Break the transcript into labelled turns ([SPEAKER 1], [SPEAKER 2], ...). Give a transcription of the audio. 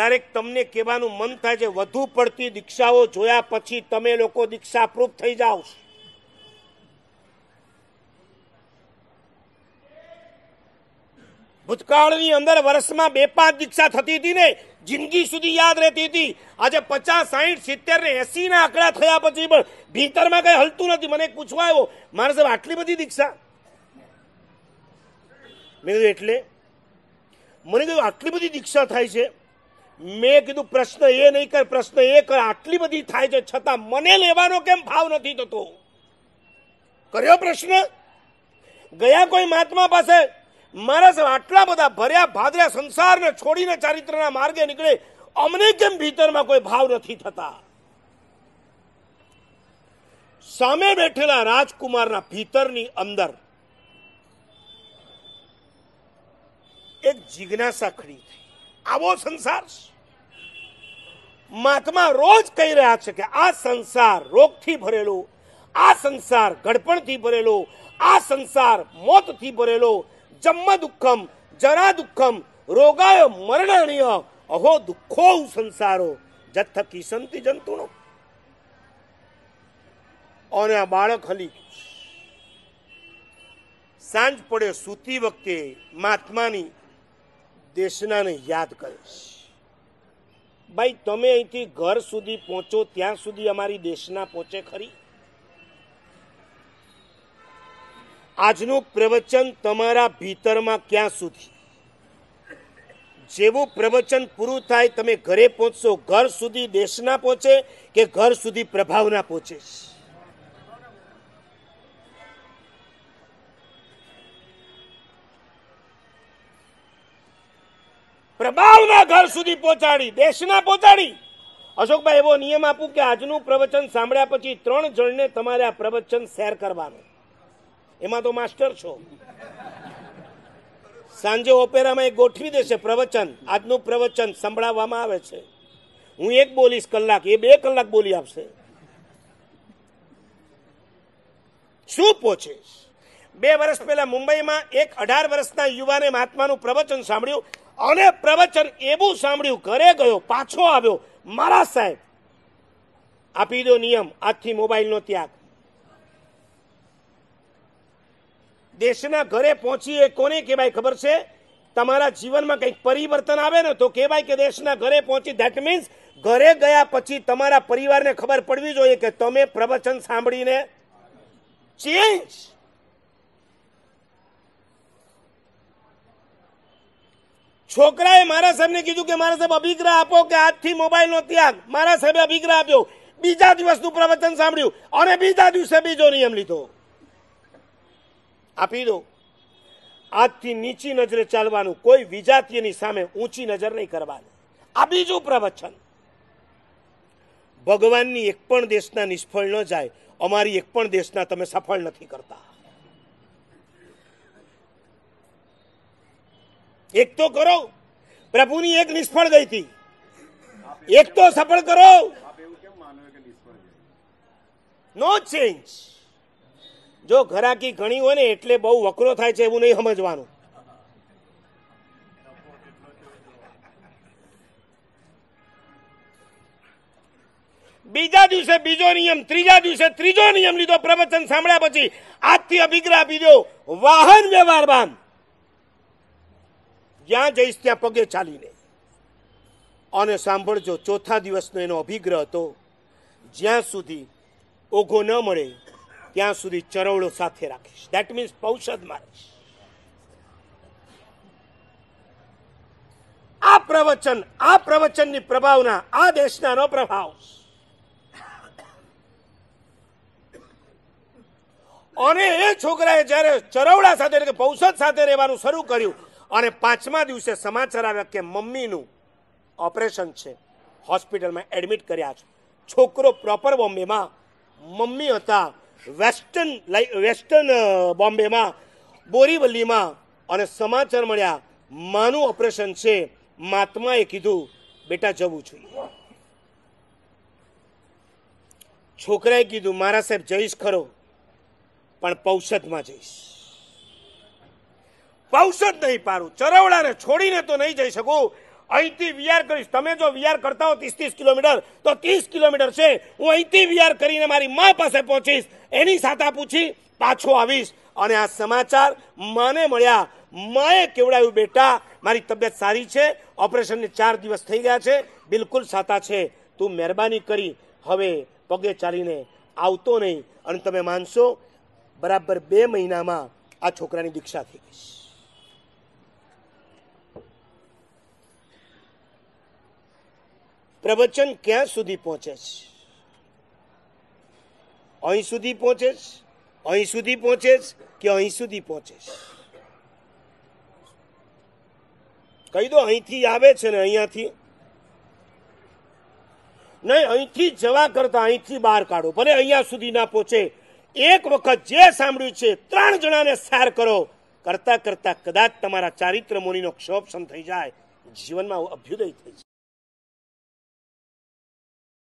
[SPEAKER 1] ક્યારેક તમને કહેવાનું મન થાય છે વધુ પડતી દીક્ષાઓ જોયા પછી તમે લોકો દીક્ષાપ્રૂફ થઈ જાઓ ભૂતકાળની અંદર વર્ષમાં બે પાંચ દીક્ષા થતી હતી ને જિંદગી સુધી યાદ રહેતી હતી આજે પચાસ સાહીઠ સિત્તેર ને એસી ના આંકડા થયા પછી પણ ભીતરમાં કઈ હલતું નથી મને પૂછવા આવ્યો મારે સાહેબ આટલી બધી દીક્ષા મેં કીધું એટલે મને કીધું આટલી બધી દીક્ષા થાય છે મેં કીધું પ્રશ્ન એ નહીં કર પ્રશ્ન એ કર આટલી બધી થાય છે છતાં મને લેવાનો કેમ ભાવ નથી થતો કર્યો પ્રશ્ન ગયા કોઈ મહાત્મા પાસે મારા સાહેબ આટલા બધા ભર્યા ભાદર્યા સંસારને છોડીને ચારિત્રના માર્ગે નીકળે અમને કેમ ભીતરમાં કોઈ ભાવ નથી થતા સામે બેઠેલા રાજકુમારના ભીતરની અંદર એક જિજ્ઞાસા ખડી થઈ આવો સંસાર મહાત્મા રોજ કહી રહ્યા છે કે આ સંસાર રોગથી ભરેલો આ સંસાર ગડપણથી ભરેલો આ સંસાર મોતથી ભરેલો જમ્મ દુઃખમ જરા દુઃખમ રોગાય મરણનીય અહો દુઃખો સંસારો જથ્થ કિસંતી જંતુનો અને આ બાળક હલી સાંજ પડે સૂતી વખતે મહાત્માની દેશનાને યાદ કરીશ ભાઈ તમે અહીંથી ઘર સુધી પહોંચો ત્યાં સુધી અમારી દેશના પહોંચે ખરી આજનું પ્રવચન તમારા ભીતરમાં ક્યાં સુધી જેવું પ્રવચન પૂરું થાય તમે ઘરે પહોંચશો ઘર સુધી દેશના પહોંચે કે ઘર સુધી પ્રભાવના પહોંચે છે પ્રભાવના ઘર સુધી પહોંચાડી દેશના પહોંચાડી અશોકભાઈ એવો નિયમ આપું કે આજનું પ્રવચન સાંભળ્યા પછી ત્રણ જણને તમારે આ પ્રવચન શેર કરવાનું એમાં તો માસ્ટર છો સાંજે ઓપેરામાં એ ગોઠવી દેશે પ્રવચન આજનું પ્રવચન સંભળાવવામાં આવે છે હું એક બોલીશ કલાક એ બે કલાક બોલી આપશે શું પહોંચીશ બે વર્ષ પહેલા મુંબઈમાં એક અઢાર વર્ષના યુવાને મહાત્માનું પ્રવચન સાંભળ્યું અને પ્રવચન એવું સાંભળ્યું ઘરે ગયો પાછો આવ્યો મારા સાહેબ આપી દો નિયમ આજથી મોબાઈલનો ત્યાગ દેશના ઘરે પહોંચી એ કોને કહેવાય ખબર છે તમારા જીવનમાં કંઈક પરિવર્તન આવે ને તો કહેવાય કે દેશના ઘરે પહોંચી ધેટ મીન્સ ઘરે ગયા પછી તમારા પરિવારને ખબર પડવી જોઈએ કે તમે પ્રવચન સાંભળીને ચેન્જ છોકરાએ મારા સાહેબને કીધું કે મારા સાહેબ અભિગ્રહ આપો કે આજથી મોબાઈલનો ત્યાગ મારા સાહેબે અભિગ્રહ આપ્યો બીજા દિવસનું પ્રવચન સાંભળ્યું અને બીજા દિવસે બીજો નિયમ લીધો આપી દો આજથી નીચી નજરે ચાલવાનું કોઈ વિજાતીયની સામે ઊંચી નજર નહીં કરવાની આ બીજું પ્રવચન ભગવાનની એક પણ દેશના નિષ્ફળ ન જાય અમારી એક પણ દેશના તમે સફળ નથી કરતા એક તો કરો પ્રભુની એક નિષ્ફળ ગઈ હતી એક તો સફળ કરો નો ચેન્જ જો ઘરાકી ઘણી હોય ને એટલે બહુ વકરો થાય છે એવું નહીં સમજવાનું બીજા દિવસે બીજો નિયમ ત્રીજા દિવસે ત્રીજો નિયમ લીધો પ્રવચન સાંભળ્યા પછી આજથી અભિગ્રહ બીજો વાહન વ્યવહાર બાંધ જ્યાં જઈશ ત્યાં પગે ચાલીને અને સાંભળજો ચોથા દિવસનો એનો અભિગ્રહ હતો જ્યાં સુધી ઓઘો ન મળે ત્યાં સુધી ચરવળો સાથે રાખીશ દેટ મીન્સ પૌષધ મારીશ આ પ્રવચન આ પ્રવચનની પ્રભાવના આ દેશનાનો પ્રભાવ અને એ છોકરાએ જ્યારે ચરવડા સાથે એટલે કે પૌષધ સાથે રહેવાનું શરૂ કર્યું અને પાંચમા દિવસે સમાચાર આવ્યા કે મમ્મીનું ઓપરેશન છે હોસ્પિટલમાં એડમિટ કર્યા છે છોકરો પ્રોપર બોમ્બેમાં મમ્મી હતા વેસ્ટર્ન વેસ્ટર્ન બોમ્બેમાં બોરીવલીમાં અને સમાચાર મળ્યા માનું ઓપરેશન છે મહાત્માએ કીધું બેટા જવું છું છોકરાએ કીધું મારા સાહેબ જઈશ ખરો પણ પૌષધમાં જઈશ પાઉસ જ નહીં પારું ચરવડાને છોડીને તો નહીં જઈ શકું અહીંથી વિયાર કરીશ તમે જો વિયાર કરતા હો ત્રીસ ત્રીસ કિલોમીટર તો ત્રીસ કિલોમીટર છે હું અહીંથી વિયાર કરીને મારી મા પાસે પહોંચીશ એની સાથે પૂછી પાછો આવીશ અને આ સમાચાર માને મળ્યા માએ કેવડાયું બેટા મારી તબિયત સારી છે ઓપરેશનને ચાર દિવસ થઈ ગયા છે બિલકુલ સાતા છે તું મહેરબાની કરી હવે પગે ચાલીને આવતો નહીં અને તમે માનશો બરાબર બે મહિનામાં આ છોકરાની દીક્ષા થઈ ગઈ પ્રવચન ક્યાં સુધી પહોંચે છે અહીં સુધી પહોંચે છે અહીં સુધી પહોંચે છે કે અહીં સુધી પહોંચે છે કહી દો અહીંથી આવે છે ને અહીંયાથી નહીં અહીંથી જવા કરતા અહીંથી બહાર કાઢો ભલે અહીંયા સુધી ના પહોંચે એક વખત જે સાંભળ્યું છે ત્રણ જણાને સાર કરો કરતા કરતા કદાચ તમારા ચારિત્ર મુનિનો ક્ષોભ થઈ જાય જીવનમાં અભ્યુદય થઈ જાય